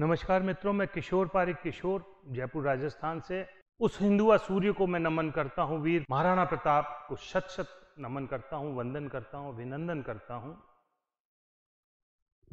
नमस्कार मित्रों मैं किशोर पारिक किशोर जयपुर राजस्थान से उस हिंदुआ सूर्य को मैं नमन करता हूँ वीर महाराणा प्रताप को शत शत नमन करता हूँ वंदन करता हूँ अभिनंदन करता हूँ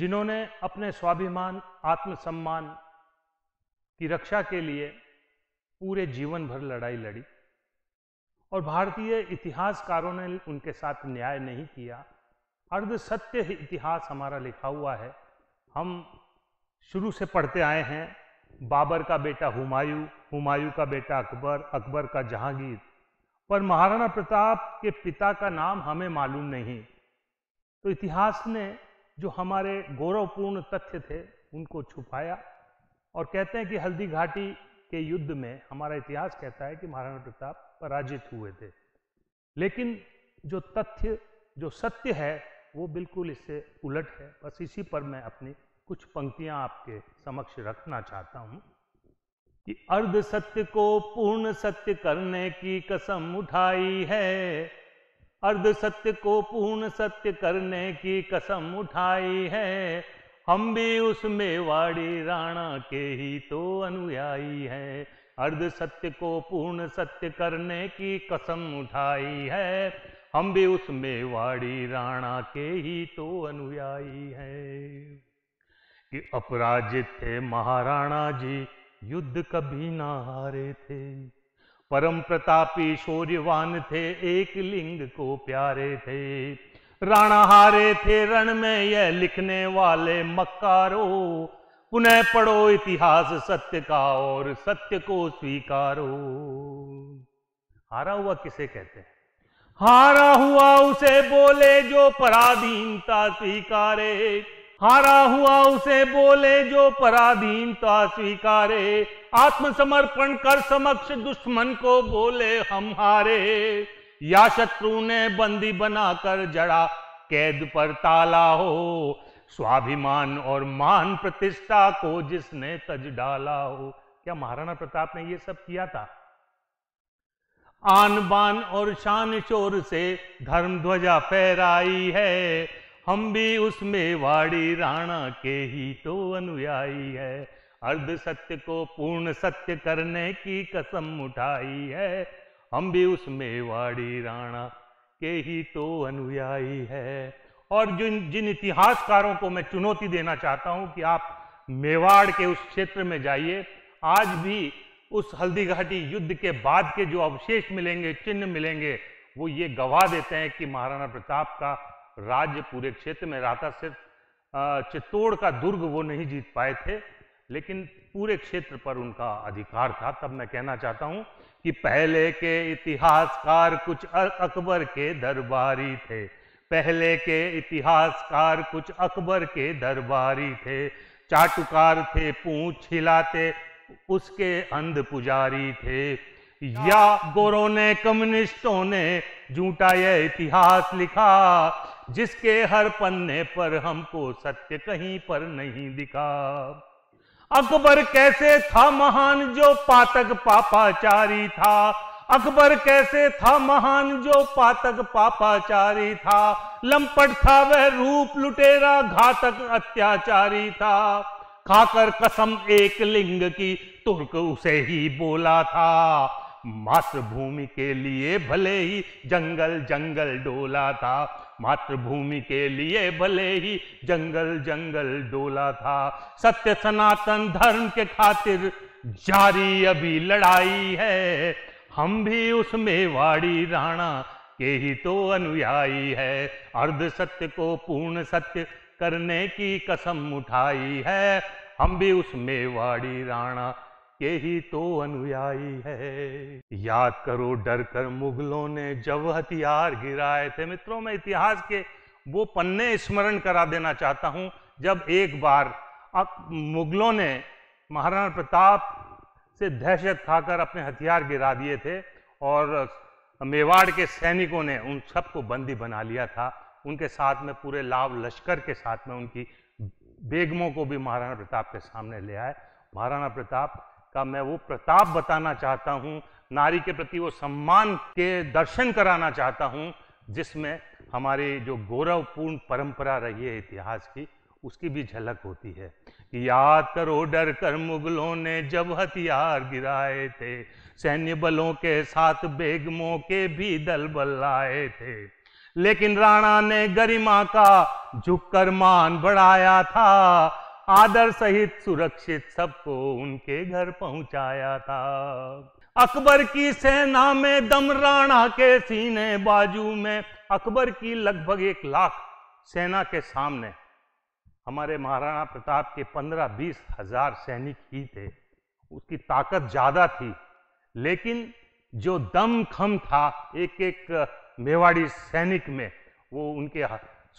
जिन्होंने अपने स्वाभिमान आत्मसम्मान की रक्षा के लिए पूरे जीवन भर लड़ाई लड़ी और भारतीय इतिहासकारों ने उनके साथ न्याय नहीं किया अर्ध सत्य इतिहास हमारा लिखा हुआ है हम शुरू से पढ़ते आए हैं बाबर का बेटा हुमायूं हुमायूं का बेटा अकबर अकबर का जहांगीर पर महाराणा प्रताप के पिता का नाम हमें मालूम नहीं तो इतिहास ने जो हमारे गौरवपूर्ण तथ्य थे उनको छुपाया और कहते हैं कि हल्दी घाटी के युद्ध में हमारा इतिहास कहता है कि महाराणा प्रताप पराजित हुए थे लेकिन जो तथ्य जो सत्य है वो बिल्कुल इससे उलट है बस इसी पर मैं अपनी कुछ पंक्तियां आपके समक्ष रखना चाहता हूं कि अर्ध सत्य को पूर्ण सत्य करने की कसम उठाई है अर्ध सत्य को पूर्ण सत्य करने की कसम उठाई है हम भी उस मेवाड़ी राणा के ही तो अनुयायी है अर्ध सत्य को पूर्ण सत्य करने की कसम उठाई है हम भी उस मेवाड़ी राणा के ही तो अनुयायी है कि अपराजित थे महाराणा जी युद्ध कभी ना हारे थे परम प्रतापी शौर्यवान थे एक लिंग को प्यारे थे राणा हारे थे रण में यह लिखने वाले मक्कारो पुनः पढ़ो इतिहास सत्य का और सत्य को स्वीकारो हारा हुआ किसे कहते हैं हारा हुआ उसे बोले जो पराधीनता स्वीकारे हारा हुआ उसे बोले जो पराधीनता स्वीकारे आत्मसमर्पण कर समक्ष दुश्मन को बोले हम हारे या शत्रु ने बंदी बनाकर जड़ा कैद पर ताला हो स्वाभिमान और मान प्रतिष्ठा को जिसने तज डाला हो क्या महाराणा प्रताप ने यह सब किया था आन बान और शान शोर से धर्म ध्वजा फहराई है हम भी उसमें वाड़ी राणा के ही तो अनुयायी है अर्ध सत्य को पूर्ण सत्य करने की कसम उठाई है हम भी उसमें वाड़ी राणा के ही तो अनुयायी है और जिन जिन इतिहासकारों को मैं चुनौती देना चाहता हूं कि आप मेवाड़ के उस क्षेत्र में जाइए आज भी उस हल्दी घाटी युद्ध के बाद के जो अवशेष मिलेंगे चिन्ह मिलेंगे वो ये गवाह देते हैं कि महाराणा प्रताप का राज्य पूरे क्षेत्र में रहा था सिर्फ चित्तौड़ का दुर्ग वो नहीं जीत पाए थे लेकिन पूरे क्षेत्र पर उनका अधिकार था तब मैं कहना चाहता हूं कि पहले के इतिहासकार कुछ अकबर के दरबारी थे पहले के इतिहासकार कुछ अकबर के दरबारी थे चाटुकार थे पूछ हिलाते उसके अंध पुजारी थे या गोरों ने कम्युनिस्टों ने झूठा यह इतिहास लिखा जिसके हर पन्ने पर हमको सत्य कहीं पर नहीं दिखा अकबर कैसे था महान जो पातक पापाचारी था अकबर कैसे था महान जो पातक पापाचारी था लंपट था वह रूप लुटेरा घातक अत्याचारी था खाकर कसम एक लिंग की तुर्क उसे ही बोला था मातृभूमि के लिए भले ही जंगल जंगल डोला था मातृभूमि के लिए भले ही जंगल जंगल डोला था सत्य सनातन धर्म के खातिर जारी अभी लड़ाई है हम भी उस मेवाड़ी राणा के ही तो अनुयायी है अर्ध सत्य को पूर्ण सत्य करने की कसम उठाई है हम भी उस मेवाड़ी राणा के ही तो अनुयायी है याद करो डर कर मुगलों ने जब हथियार गिराए थे मित्रों में इतिहास के वो पन्ने स्मरण करा देना चाहता हूं जब एक बार अब मुगलों ने महाराणा प्रताप से दहशत खाकर अपने हथियार गिरा दिए थे और मेवाड़ के सैनिकों ने उन सबको बंदी बना लिया था उनके साथ में पूरे लाव लश्कर के साथ में उनकी बेगमों को भी महाराणा प्रताप के सामने ले आए महाराणा प्रताप का मैं वो प्रताप बताना चाहता हूँ नारी के प्रति वो सम्मान के दर्शन कराना चाहता हूँ जिसमें हमारे जो गौरवपूर्ण परंपरा रही है इतिहास की उसकी भी झलक होती है कि याद करो डर कर मुगलों ने जब हथियार गिराए थे सैन्य बलों के साथ बेगमों के भी दल बल्लाए थे लेकिन राणा ने गरिमा का झुककर मान बढ़ाया था आदर सहित सुरक्षित सबको उनके घर पहुंचाया था अकबर की सेना में दम राणा के सीने बाजू में अकबर की लगभग एक लाख सेना के सामने हमारे महाराणा प्रताप के पंद्रह बीस हजार सैनिक ही थे उसकी ताकत ज़्यादा थी लेकिन जो दम खम था एक एक मेवाड़ी सैनिक में वो उनके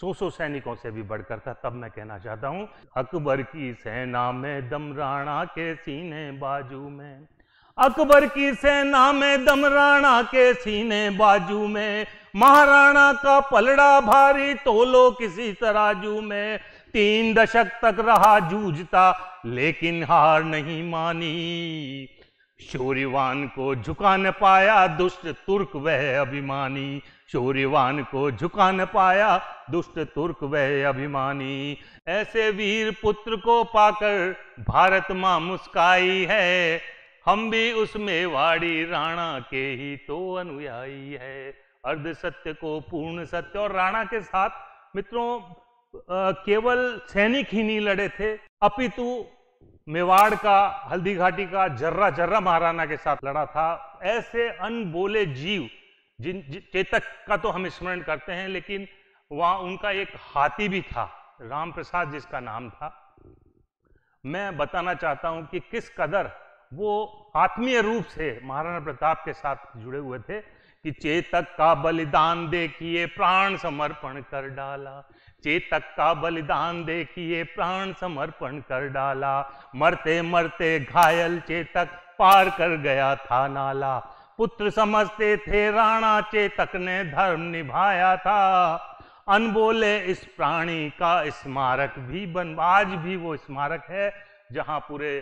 सौ सौ सैनिकों से भी बढ़कर था तब मैं कहना चाहता हूँ अकबर की सेना में दम राणा के सीने बाजू में अकबर की सेना में दम राणा के सीने बाजू में महाराणा का पलड़ा भारी तोलो किसी तराजू में तीन दशक तक रहा जूझता लेकिन हार नहीं मानी शूर्यवान को झुका न पाया दुष्ट तुर्क वह अभिमानी चोरीवान को झुका न पाया दुष्ट तुर्क वह अभिमानी ऐसे वीर पुत्र को पाकर भारत माँ मुस्काई है हम भी उसमें वाड़ी राणा के ही तो अनुयायी है अर्ध सत्य को पूर्ण सत्य और राणा के साथ मित्रों आ, केवल सैनिक ही नहीं लड़े थे अपितु मेवाड़ का हल्दी घाटी का जर्रा जर्रा महाराणा के साथ लड़ा था ऐसे अनबोले जीव जिन चेतक का तो हम स्मरण करते हैं लेकिन वहां उनका एक हाथी भी था राम प्रसाद जिसका नाम था मैं बताना चाहता हूं कि किस कदर वो आत्मीय रूप से महाराणा प्रताप के साथ जुड़े हुए थे कि चेतक का बलिदान देखिए प्राण समर्पण कर डाला चेतक का बलिदान देखिए प्राण समर्पण कर डाला मरते मरते घायल चेतक पार कर गया था नाला पुत्र समझते थे राणा चेतक ने धर्म निभाया था अनबोले इस प्राणी का स्मारक भी बन आज भी वो स्मारक है जहां पूरे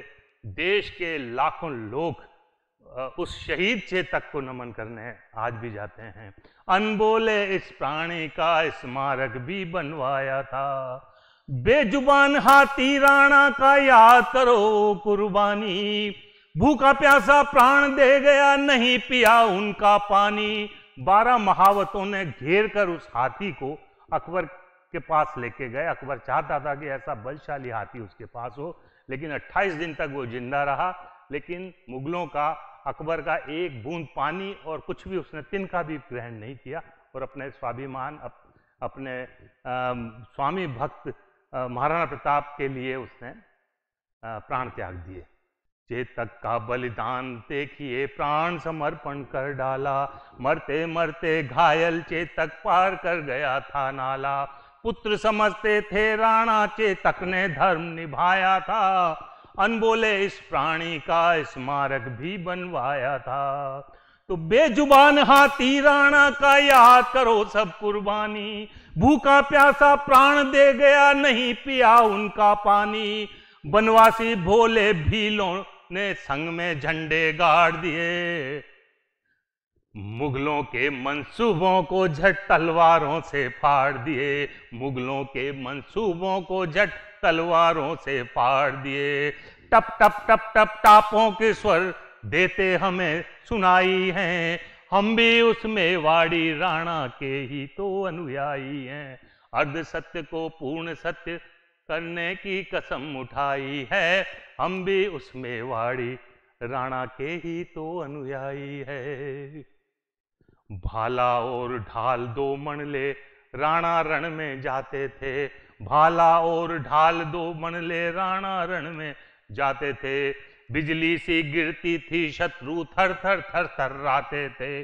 देश के लाखों लोग उस शहीद चेतक को नमन करने आज भी जाते हैं अनबोले इस प्राणी का स्मारक भी बनवाया था बेजुबान हाथी राणा का याद करो कुर्बानी भूखा प्यासा प्राण दे गया नहीं पिया उनका पानी बारह महावतों ने घेर कर उस हाथी को अकबर के पास लेके गए अकबर चाहता था कि ऐसा बलशाली हाथी उसके पास हो लेकिन 28 दिन तक वो जिंदा रहा लेकिन मुगलों का अकबर का एक बूंद पानी और कुछ भी उसने तिनका भी ग्रहण नहीं किया और अपने स्वाभिमान अप, अपने आ, स्वामी भक्त महाराणा प्रताप के लिए उसने प्राण त्याग दिए चेतक का बलिदान देखिए प्राण समर्पण कर डाला मरते मरते घायल चेतक पार कर गया था नाला पुत्र समझते थे राणा चेतक ने धर्म निभाया था अनबोले इस प्राणी का स्मारक भी बनवाया था तो बेजुबान हाथी राणा का याद करो सब कुर्बानी भूखा प्यासा प्राण दे गया नहीं पिया उनका पानी बनवासी भोले भीलों ने संग में झंडे गाड़ दिए मुगलों के मंसूबों को झट तलवारों से फाड़ दिए मुगलों के मंसूबों को झट तलवारों से फाड़ दिए टप टप टप टप टापों के स्वर देते हमें सुनाई हैं हम भी उसमें वाड़ी राणा के ही तो अनुयायी हैं अर्ध सत्य को पूर्ण सत्य करने की कसम उठाई है हम भी उसमें वाड़ी राणा के ही तो अनुयायी है भाला और ढाल दो मणले ले राणा रण में जाते थे भाला और ढाल दो मणले ले राणा रण में जाते थे बिजली सी गिरती थी शत्रु थर थर थर थर राते थे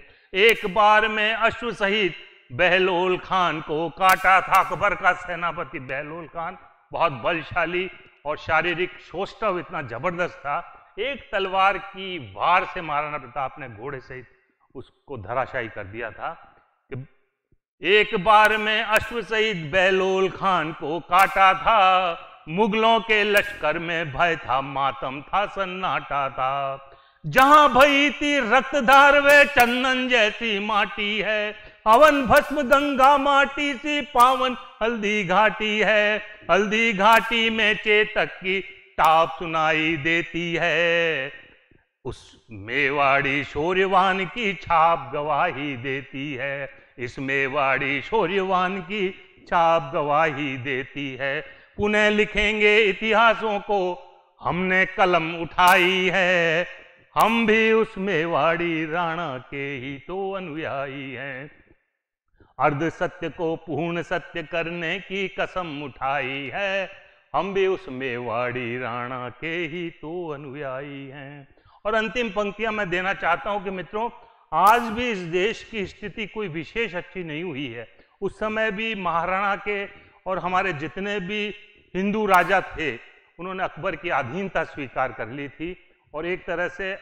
एक बार में अश्व सहित बहलोल खान को काटा था अकबर का सेनापति बहलोल खान बहुत बलशाली और शारीरिक सौष्ठव तो इतना जबरदस्त था एक तलवार की वार से महाराणा तो प्रताप ने घोड़े सहित उसको धराशायी कर दिया था कि एक बार में अश्व सहित बहलोल खान को काटा था मुगलों के लश्कर में भय था मातम था सन्नाटा था जहां भई थी रक्तधार वे चंदन जैसी माटी है अवन भस्म गंगा माटी सी पावन हल्दी घाटी है हल्दी घाटी में चेतक की ताप सुनाई देती है उस मेवाड़ी शौर्यवान की छाप गवाही देती है इस मेवाड़ी शौर्यवान की छाप गवाही देती है पुनः लिखेंगे इतिहासों को हमने कलम उठाई है हम भी उस मेवाड़ी राणा के ही तो अनुयायी हैं अर्ध सत्य को पूर्ण सत्य करने की कसम उठाई है हम भी उस मेवाड़ी राणा के ही तो अनुयायी हैं और अंतिम पंक्तियां मैं देना चाहता हूं कि मित्रों आज भी इस देश की स्थिति कोई विशेष अच्छी नहीं हुई है उस समय भी महाराणा के और हमारे जितने भी हिंदू राजा थे उन्होंने अकबर की अधीनता स्वीकार कर ली थी और एक तरह से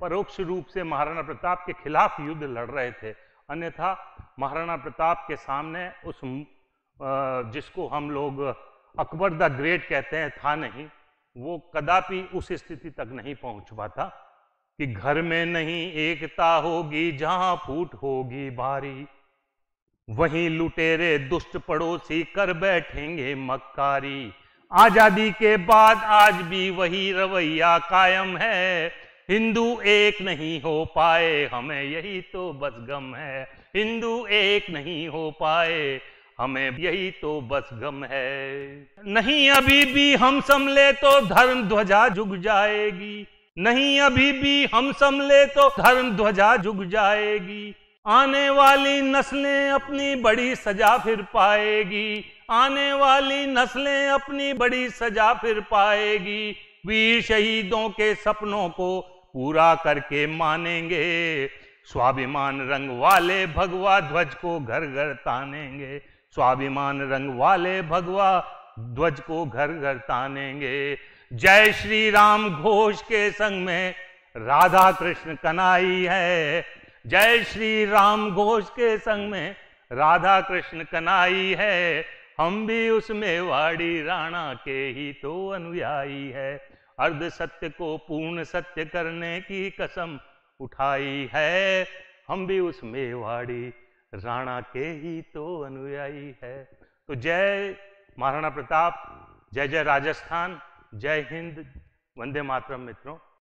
परोक्ष रूप से महाराणा प्रताप के खिलाफ युद्ध लड़ रहे थे अन्यथा महाराणा प्रताप के सामने उस जिसको हम लोग अकबर द ग्रेट कहते हैं था नहीं वो कदापि उस स्थिति तक नहीं पहुंच पाता कि घर में नहीं एकता होगी जहां फूट होगी भारी वहीं लुटेरे दुष्ट पड़ोसी कर बैठेंगे मक्कारी आजादी के बाद आज भी वही रवैया कायम है हिंदू एक नहीं हो पाए हमें यही तो बस गम है हिंदू एक नहीं हो पाए हमें यही तो बस गम है नहीं अभी भी हम समले तो धर्म ध्वजा झुक जाएगी नहीं अभी भी हम समले तो धर्म ध्वजा झुक जाएगी आने वाली नस्लें अपनी बड़ी सजा फिर पाएगी आने वाली नस्लें अपनी बड़ी सजा फिर पाएगी वीर शहीदों के सपनों को पूरा करके मानेंगे स्वाभिमान रंग वाले भगवा ध्वज को घर घर तानेंगे स्वाभिमान रंग वाले भगवा ध्वज को घर घर तानेंगे जय श्री राम घोष के संग में राधा कृष्ण कनाई है जय श्री राम घोष के संग में राधा कृष्ण कनाई है हम भी उस मेवाड़ी राणा के ही तो अनुयायी है अर्ध सत्य को पूर्ण सत्य करने की कसम उठाई है हम भी उस मेवाड़ी राणा के ही तो अनुयायी है तो जय महाराणा प्रताप जय जय राजस्थान जय हिंद वंदे मातरम मित्रों